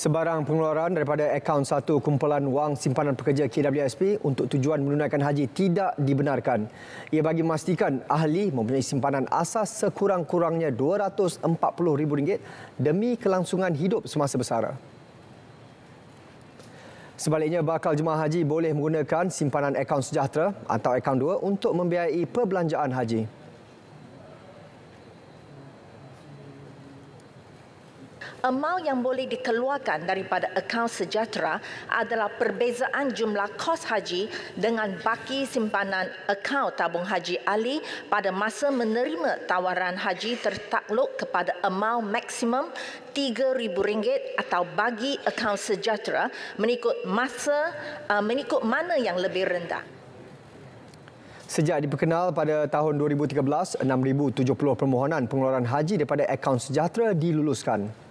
sebarang pengeluaran daripada akaun satu kumpulan wang simpanan pekerja KWSP untuk tujuan menunaikan haji tidak dibenarkan. Ia bagi memastikan ahli mempunyai simpanan asas sekurang-kurangnya rm ringgit demi kelangsungan hidup semasa bersara. Sebaliknya, bakal jemaah haji boleh menggunakan simpanan akaun sejahtera atau akaun dua untuk membiayai perbelanjaan haji. amount yang boleh dikeluarkan daripada akaun sejahtera adalah perbezaan jumlah kos haji dengan baki simpanan akaun tabung haji ahli pada masa menerima tawaran haji tertakluk kepada amount maksimum RM3,000 atau bagi akaun sejahtera mengikut masa uh, mengikut mana yang lebih rendah. Sejak diperkenal pada tahun 2013, 6,070 permohonan pengeluaran haji daripada akaun sejahtera diluluskan.